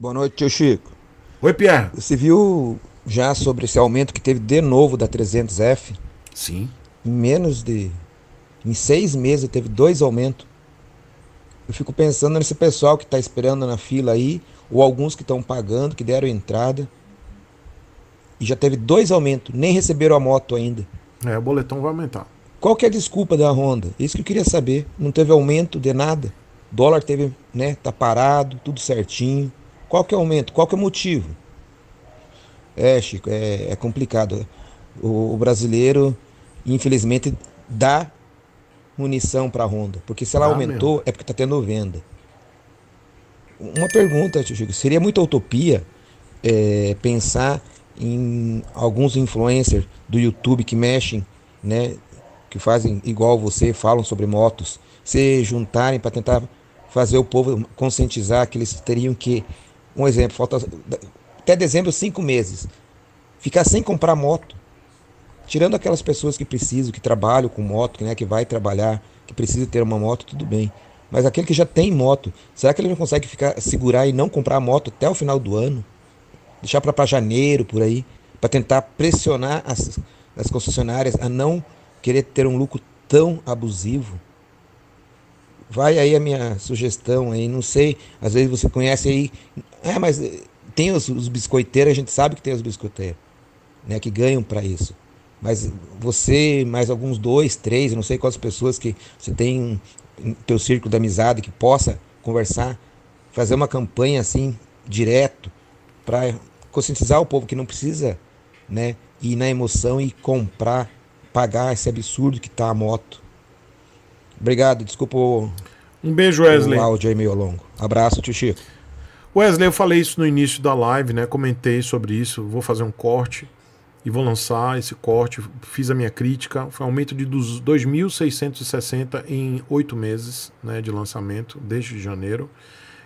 Boa noite, tio Chico. Oi, Pierre. Você viu já sobre esse aumento que teve de novo da 300F? Sim. Em menos de. Em seis meses teve dois aumentos. Eu fico pensando nesse pessoal que está esperando na fila aí, ou alguns que estão pagando, que deram entrada. E já teve dois aumentos, nem receberam a moto ainda. É, o boletão vai aumentar. Qual que é a desculpa da Honda? É isso que eu queria saber. Não teve aumento de nada. dólar teve, né, tá parado, tudo certinho. Qual que é o aumento? Qual que é o motivo? É, Chico, é, é complicado. O, o, brasileiro, infelizmente, dá munição para a Honda. Porque se ela ah, aumentou, meu. é porque está tendo venda. Uma pergunta, Chico. Seria muita utopia é, pensar em alguns influencers do YouTube que mexem, né, que fazem igual você, falam sobre motos, se juntarem para tentar fazer o povo conscientizar que eles teriam que um exemplo, falta até dezembro cinco meses, ficar sem comprar moto, tirando aquelas pessoas que precisam, que trabalham com moto, que, né, que vai trabalhar, que precisa ter uma moto, tudo bem. Mas aquele que já tem moto, será que ele não consegue ficar segurar e não comprar a moto até o final do ano? Deixar para janeiro, por aí, para tentar pressionar as, as concessionárias a não querer ter um lucro tão abusivo? Vai aí a minha sugestão aí, não sei, às vezes você conhece aí, é, mas tem os, os biscoiteiros, a gente sabe que tem os biscoiteiros, né, que ganham para isso. Mas você, mais alguns dois, três, não sei quantas pessoas que você tem no teu círculo da amizade que possa conversar, fazer uma campanha assim, direto, para conscientizar o povo que não precisa né, ir na emoção e comprar, pagar esse absurdo que está a moto. Obrigado, desculpa o, um beijo, Wesley. O áudio aí meio longo. Abraço, tio Chico. Wesley, eu falei isso no início da live, né? Comentei sobre isso. Vou fazer um corte e vou lançar esse corte. Fiz a minha crítica. Foi um aumento de 2.660 em oito meses né, de lançamento, desde janeiro.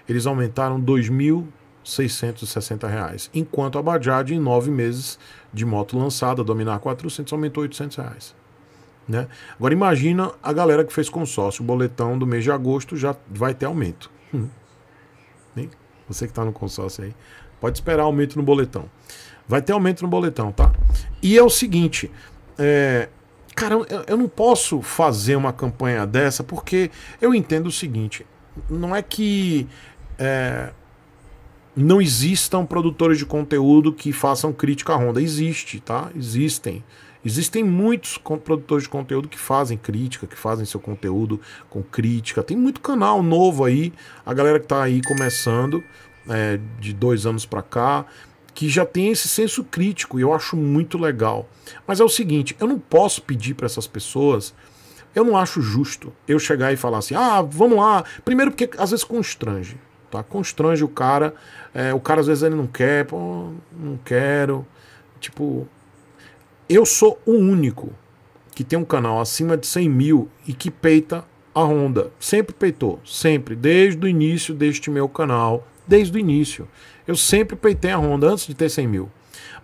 Eles aumentaram 2.660 reais. Enquanto a Bajaj, em nove meses de moto lançada, Dominar 400, aumentou 800 reais. Né? Agora imagina a galera que fez consórcio, o boletão do mês de agosto já vai ter aumento. Hum. Você que está no consórcio aí, pode esperar aumento no boletão. Vai ter aumento no boletão, tá? E é o seguinte, é... cara, eu, eu não posso fazer uma campanha dessa porque eu entendo o seguinte, não é que é... não existam produtores de conteúdo que façam crítica à Honda, existe, tá? Existem Existem muitos produtores de conteúdo que fazem crítica, que fazem seu conteúdo com crítica. Tem muito canal novo aí, a galera que está aí começando, é, de dois anos para cá, que já tem esse senso crítico e eu acho muito legal. Mas é o seguinte, eu não posso pedir para essas pessoas. Eu não acho justo eu chegar e falar assim, ah, vamos lá. Primeiro porque às vezes constrange, tá? Constrange o cara. É, o cara às vezes ele não quer, pô, não quero. Tipo, eu sou o único que tem um canal acima de 100 mil e que peita a Honda. Sempre peitou, sempre, desde o início deste meu canal, desde o início. Eu sempre peitei a Honda antes de ter 100 mil.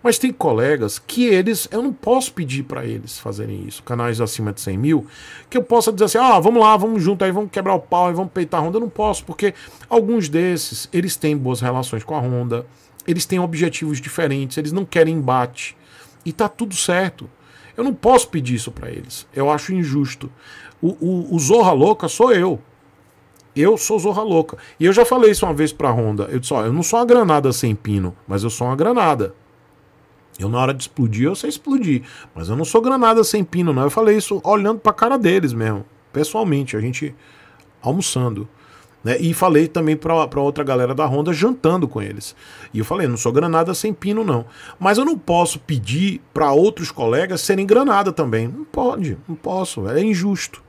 Mas tem colegas que eles, eu não posso pedir para eles fazerem isso, canais acima de 100 mil, que eu possa dizer assim, ah, vamos lá, vamos junto aí, vamos quebrar o pau e vamos peitar a Honda. Eu não posso, porque alguns desses, eles têm boas relações com a Honda, eles têm objetivos diferentes, eles não querem embate. E tá tudo certo. Eu não posso pedir isso para eles. Eu acho injusto. O, o, o, Zorra Louca sou eu. Eu sou Zorra Louca. E eu já falei isso uma vez pra Honda. Eu disse: ó, eu não sou uma granada sem pino, mas eu sou uma granada. Eu, na hora de explodir, eu sei explodir. Mas eu não sou granada sem pino, não. Eu falei isso olhando pra cara deles mesmo. Pessoalmente, a gente almoçando. Né? E falei também para outra galera da Honda jantando com eles. E eu falei, não sou granada sem pino, não. Mas eu não posso pedir para outros colegas serem granada também. Não pode, não posso, é injusto.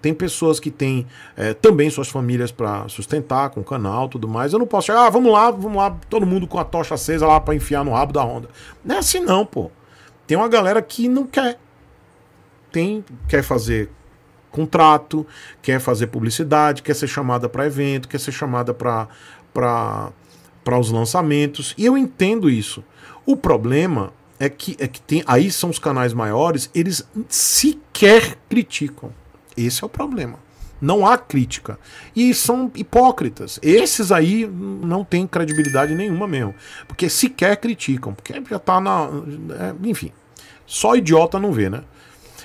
Tem pessoas que têm é, também suas famílias para sustentar com o canal tudo mais. Eu não posso chegar, ah, vamos lá, vamos lá, todo mundo com a tocha acesa lá para enfiar no rabo da Honda. Não é assim não, pô. Tem uma galera que não quer. Tem, quer fazer contrato, quer fazer publicidade, quer ser chamada para evento, quer ser chamada para os lançamentos. E eu entendo isso. O problema é que, é que tem, aí são os canais maiores, eles sequer criticam. Esse é o problema. Não há crítica. E são hipócritas. Esses aí não têm credibilidade nenhuma mesmo. Porque sequer criticam. Porque já tá na. É, enfim. Só idiota não vê, né?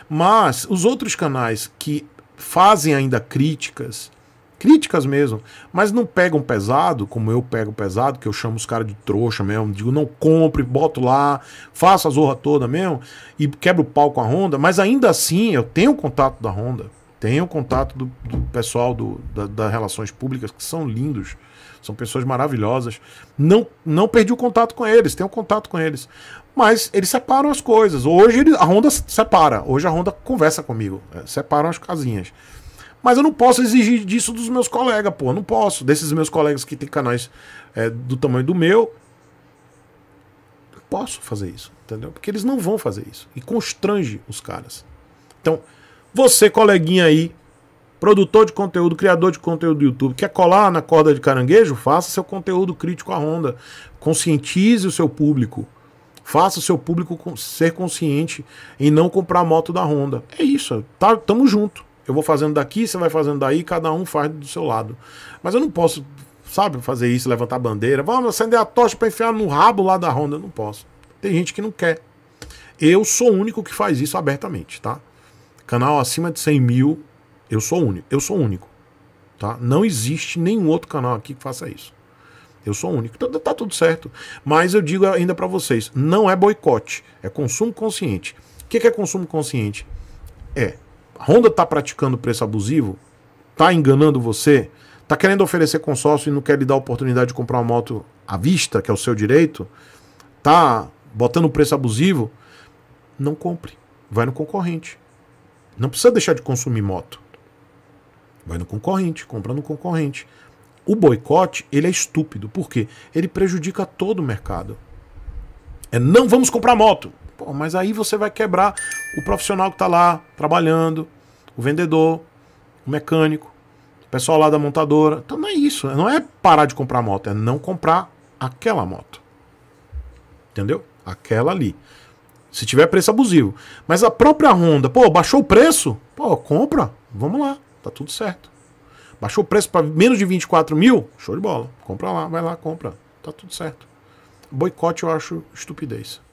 Mas os outros canais que fazem ainda críticas, críticas mesmo, mas não pegam pesado, como eu pego pesado, que eu chamo os caras de trouxa mesmo, digo, não compre, boto lá, faço a zorra toda mesmo, e quebro o pau com a Honda, mas ainda assim eu tenho contato da Honda, tenho contato do, do pessoal das da Relações Públicas, que são lindos, são pessoas maravilhosas. Não, não perdi o contato com eles, tenho contato com eles. Mas eles separam as coisas. Hoje ele, a Honda separa. Hoje a Honda conversa comigo. É, separam as casinhas. Mas eu não posso exigir disso dos meus colegas, pô. Eu não posso. Desses meus colegas que têm canais é, do tamanho do meu. Não posso fazer isso, entendeu? Porque eles não vão fazer isso. E constrange os caras. Então, você, coleguinha aí, Produtor de conteúdo, criador de conteúdo do YouTube, quer colar na corda de caranguejo? Faça seu conteúdo crítico à Honda, Conscientize o seu público. Faça o seu público ser consciente em não comprar a moto da Honda. É isso, tá, tamo junto. Eu vou fazendo daqui, você vai fazendo daí, cada um faz do seu lado. Mas eu não posso, sabe, fazer isso, levantar bandeira. Vamos acender a tocha para enfiar no rabo lá da Honda. Eu não posso. Tem gente que não quer. Eu sou o único que faz isso abertamente, tá? Canal acima de 100 mil eu sou único. Eu sou único. Tá? Não existe nenhum outro canal aqui que faça isso. Eu sou único. Então tá tudo certo. Mas eu digo ainda para vocês, não é boicote, é consumo consciente. O que é consumo consciente? É, a Honda tá praticando preço abusivo, tá enganando você, tá querendo oferecer consórcio e não quer lhe dar a oportunidade de comprar uma moto à vista, que é o seu direito, tá botando preço abusivo, não compre. Vai no concorrente. Não precisa deixar de consumir moto. Vai no concorrente, compra no concorrente. O boicote, ele é estúpido. Por quê? Ele prejudica todo o mercado. É não vamos comprar moto. Pô, mas aí você vai quebrar o profissional que está lá trabalhando, o vendedor, o mecânico, o pessoal lá da montadora. Então não é isso. Não é parar de comprar moto, é não comprar aquela moto. Entendeu? Aquela ali. Se tiver preço abusivo. Mas a própria Honda, pô, baixou o preço? Pô, compra. Vamos lá. Tá tudo certo. Baixou o preço para menos de 24 mil? Show de bola. Compra lá, vai lá, compra. Tá tudo certo. Boicote eu acho estupidez.